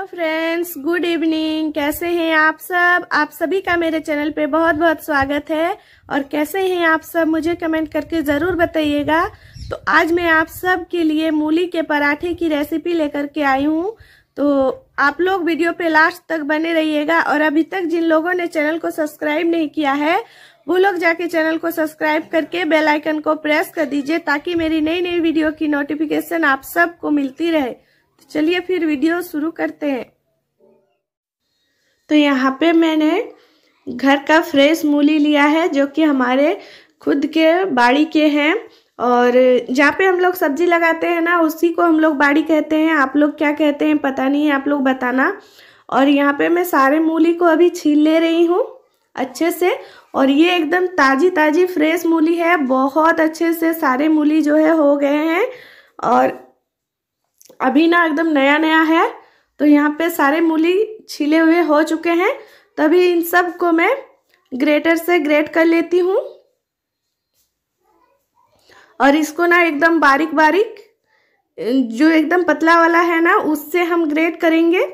hello friends good evening कैसे हैं आप सब आप सभी का मेरे चैनल पे बहुत बहुत स्वागत है और कैसे हैं आप सब मुझे कमेंट करके ज़रूर बताइएगा तो आज मैं आप सब के लिए मूली के पराठे की रेसिपी लेकर के आई हूँ तो आप लोग वीडियो पे लास्ट तक बने रहिएगा और अभी तक जिन लोगों ने चैनल को सब्सक्राइब नहीं किया है वो लोग जाके चैनल को सब्सक्राइब करके बेलाइकन को प्रेस कर दीजिए ताकि मेरी नई नई वीडियो की नोटिफिकेशन आप सबको मिलती रहे तो चलिए फिर वीडियो शुरू करते हैं तो यहाँ पे मैंने घर का फ्रेश मूली लिया है जो कि हमारे खुद के बाड़ी के हैं और जहाँ पे हम लोग सब्जी लगाते हैं ना उसी को हम लोग बाड़ी कहते हैं आप लोग क्या कहते हैं पता नहीं है आप लोग बताना और यहाँ पे मैं सारे मूली को अभी छील ले रही हूँ अच्छे से और ये एकदम ताज़ी ताज़ी फ्रेश मूली है बहुत अच्छे से सारे मूली जो है हो गए हैं और अभी ना एकदम नया नया है तो यहाँ पे सारे मूली छिले हुए हो चुके हैं तभी इन सब को मैं ग्रेटर से ग्रेट कर लेती हूँ और इसको ना एकदम बारीक बारीक जो एकदम पतला वाला है ना उससे हम ग्रेट करेंगे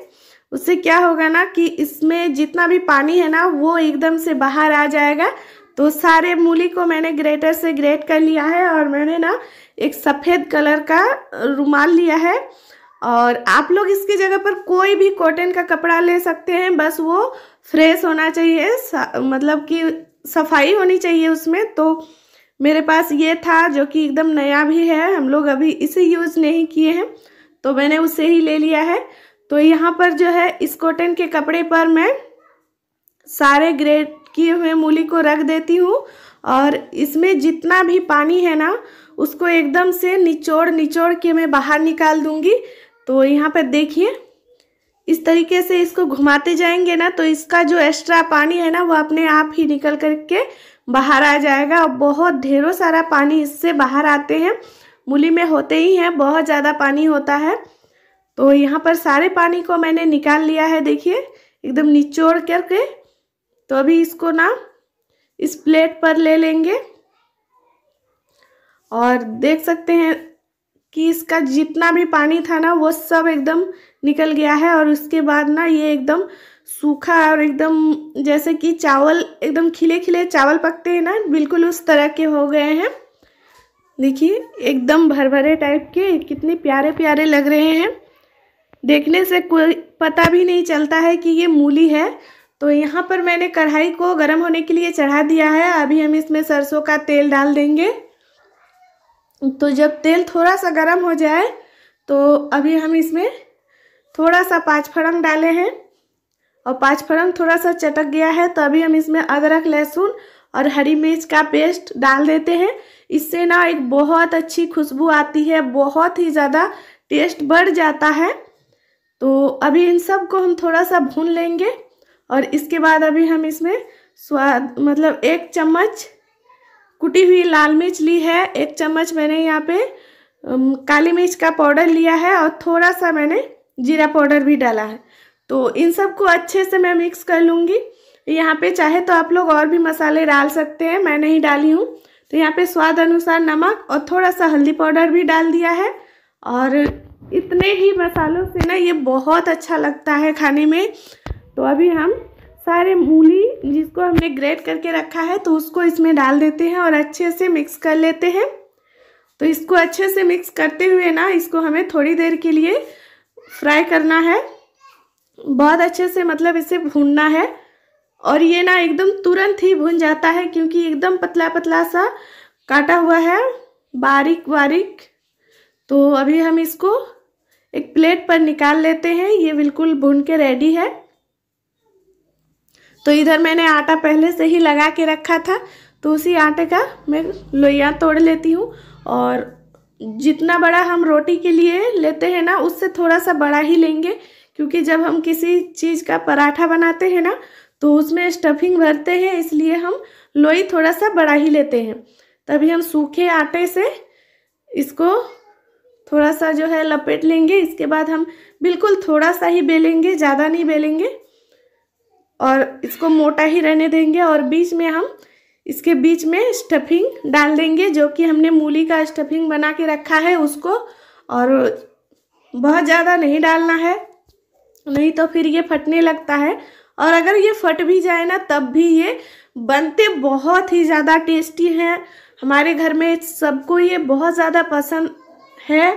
उससे क्या होगा ना कि इसमें जितना भी पानी है ना वो एकदम से बाहर आ जाएगा तो सारे मूली को मैंने ग्रेटर से ग्रेट कर लिया है और मैंने ना एक सफ़ेद कलर का रुमाल लिया है और आप लोग इसकी जगह पर कोई भी कॉटन का कपड़ा ले सकते हैं बस वो फ्रेश होना चाहिए मतलब कि सफाई होनी चाहिए उसमें तो मेरे पास ये था जो कि एकदम नया भी है हम लोग अभी इसे यूज़ नहीं किए हैं तो मैंने उसे ही ले लिया है तो यहाँ पर जो है इस कॉटन के कपड़े पर मैं सारे ग्रेड किए हुए मूली को रख देती हूँ और इसमें जितना भी पानी है ना उसको एकदम से निचोड़ निचोड़ के मैं बाहर निकाल दूँगी तो यहाँ पर देखिए इस तरीके से इसको घुमाते जाएंगे ना तो इसका जो एक्स्ट्रा पानी है ना वो अपने आप ही निकल करके बाहर आ जाएगा और बहुत ढेरों सारा पानी इससे बाहर आते हैं मूली में होते ही हैं बहुत ज़्यादा पानी होता है तो यहाँ पर सारे पानी को मैंने निकाल लिया है देखिए एकदम निचोड़ करके तो अभी इसको ना इस प्लेट पर ले लेंगे और देख सकते हैं कि इसका जितना भी पानी था ना वो सब एकदम निकल गया है और उसके बाद ना ये एकदम सूखा और एकदम जैसे कि चावल एकदम खिले खिले चावल पकते हैं ना बिल्कुल उस तरह के हो गए हैं देखिए एकदम भर भरे टाइप के कितने प्यारे प्यारे लग रहे हैं देखने से कोई पता भी नहीं चलता है कि ये मूली है तो यहाँ पर मैंने कढ़ाई को गर्म होने के लिए चढ़ा दिया है अभी हम इसमें सरसों का तेल डाल देंगे तो जब तेल थोड़ा सा गर्म हो जाए तो अभी हम इसमें थोड़ा सा पाँच पाँचफड़ंग डाले हैं और पाँच फड़ंग थोड़ा सा चटक गया है तो अभी हम इसमें अदरक लहसुन और हरी मिर्च का पेस्ट डाल देते हैं इससे ना एक बहुत अच्छी खुशबू आती है बहुत ही ज़्यादा टेस्ट बढ़ जाता है तो अभी इन सब को हम थोड़ा सा भून लेंगे और इसके बाद अभी हम इसमें स्वाद मतलब एक चम्मच कुटी हुई लाल मिर्च ली है एक चम्मच मैंने यहाँ पे काली मिर्च का पाउडर लिया है और थोड़ा सा मैंने जीरा पाउडर भी डाला है तो इन सबको अच्छे से मैं मिक्स कर लूँगी यहाँ पे चाहे तो आप लोग और भी मसाले डाल सकते हैं मैं नहीं डाली हूँ तो यहाँ पे स्वाद अनुसार नमक और थोड़ा सा हल्दी पाउडर भी डाल दिया है और इतने ही मसालों से ना ये बहुत अच्छा लगता है खाने में तो अभी हम सारे मूली जिसको हमने ग्रेट करके रखा है तो उसको इसमें डाल देते हैं और अच्छे से मिक्स कर लेते हैं तो इसको अच्छे से मिक्स करते हुए ना इसको हमें थोड़ी देर के लिए फ्राई करना है बहुत अच्छे से मतलब इसे भूनना है और ये ना एकदम तुरंत ही भुन जाता है क्योंकि एकदम पतला पतला सा काटा हुआ है बारीक बारीक तो अभी हम इसको एक प्लेट पर निकाल लेते हैं ये बिल्कुल भून के रेडी है तो इधर मैंने आटा पहले से ही लगा के रखा था तो उसी आटे का मैं लोहिया तोड़ लेती हूँ और जितना बड़ा हम रोटी के लिए लेते हैं ना उससे थोड़ा सा बड़ा ही लेंगे क्योंकि जब हम किसी चीज़ का पराठा बनाते हैं ना तो उसमें स्टफिंग भरते हैं इसलिए हम लोई थोड़ा सा बड़ा ही लेते हैं तभी हम सूखे आटे से इसको थोड़ा सा जो है लपेट लेंगे इसके बाद हम बिल्कुल थोड़ा सा ही बेलेंगे ज़्यादा नहीं बेलेंगे और इसको मोटा ही रहने देंगे और बीच में हम इसके बीच में स्टफिंग डाल देंगे जो कि हमने मूली का स्टफिंग बना के रखा है उसको और बहुत ज़्यादा नहीं डालना है नहीं तो फिर ये फटने लगता है और अगर ये फट भी जाए ना तब भी ये बनते बहुत ही ज़्यादा टेस्टी हैं हमारे घर में सबको ये बहुत ज़्यादा पसंद है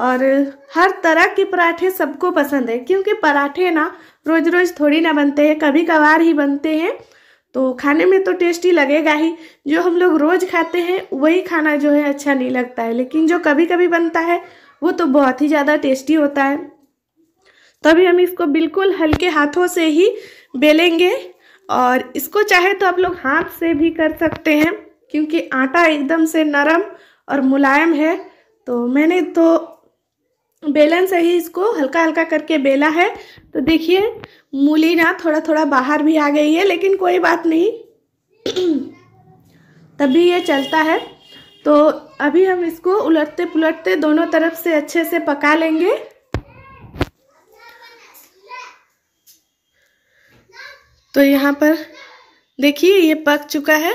और हर तरह के पराठे सबको पसंद है क्योंकि पराठे ना रोज़ रोज़ थोड़ी ना बनते हैं कभी कभार ही बनते हैं तो खाने में तो टेस्टी लगेगा ही जो हम लोग रोज़ खाते हैं वही खाना जो है अच्छा नहीं लगता है लेकिन जो कभी कभी बनता है वो तो बहुत ही ज़्यादा टेस्टी होता है तभी हम इसको बिल्कुल हल्के हाथों से ही बेलेंगे और इसको चाहे तो आप लोग हाथ से भी कर सकते हैं क्योंकि आटा एकदम से नरम और मुलायम है तो मैंने तो बेलन से ही इसको हल्का हल्का करके बेला है तो देखिए मूली ना थोड़ा थोड़ा बाहर भी आ गई है लेकिन कोई बात नहीं तभी ये चलता है तो अभी हम इसको उलटते पुलटते दोनों तरफ से अच्छे से पका लेंगे तो यहाँ पर देखिए ये पक चुका है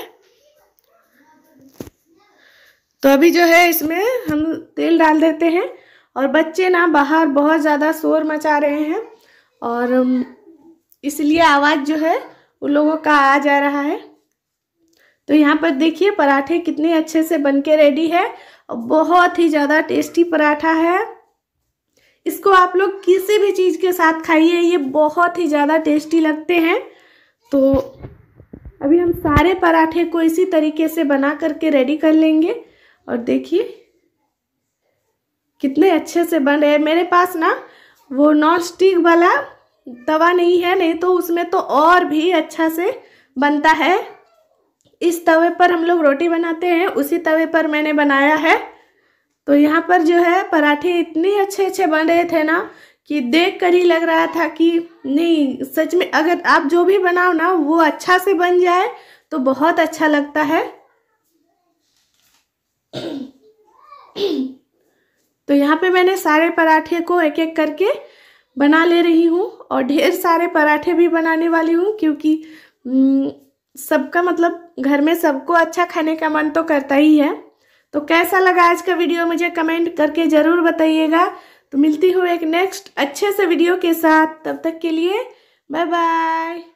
तो अभी जो है इसमें हम तेल डाल देते हैं और बच्चे ना बाहर बहुत ज़्यादा शोर मचा रहे हैं और इसलिए आवाज़ जो है उन लोगों का आ जा रहा है तो यहाँ पर देखिए पराठे कितने अच्छे से बन के रेडी है और बहुत ही ज़्यादा टेस्टी पराठा है इसको आप लोग किसी भी चीज़ के साथ खाइए ये बहुत ही ज़्यादा टेस्टी लगते हैं तो अभी हम सारे पराठे को इसी तरीके से बना करके रेडी कर लेंगे और देखिए कितने अच्छे से बन रहे हैं मेरे पास ना वो नॉन स्टिक वाला तवा नहीं है नहीं तो उसमें तो और भी अच्छा से बनता है इस तवे पर हम लोग रोटी बनाते हैं उसी तवे पर मैंने बनाया है तो यहाँ पर जो है पराठे इतने अच्छे अच्छे बन रहे थे ना कि देख कर ही लग रहा था कि नहीं सच में अगर आप जो भी बनाओ ना वो अच्छा से बन जाए तो बहुत अच्छा लगता है तो यहाँ पे मैंने सारे पराठे को एक एक करके बना ले रही हूँ और ढेर सारे पराठे भी बनाने वाली हूँ क्योंकि सबका मतलब घर में सबको अच्छा खाने का मन तो करता ही है तो कैसा लगा आज का वीडियो मुझे कमेंट करके ज़रूर बताइएगा तो मिलती हूँ एक नेक्स्ट अच्छे से वीडियो के साथ तब तक के लिए बाय बाय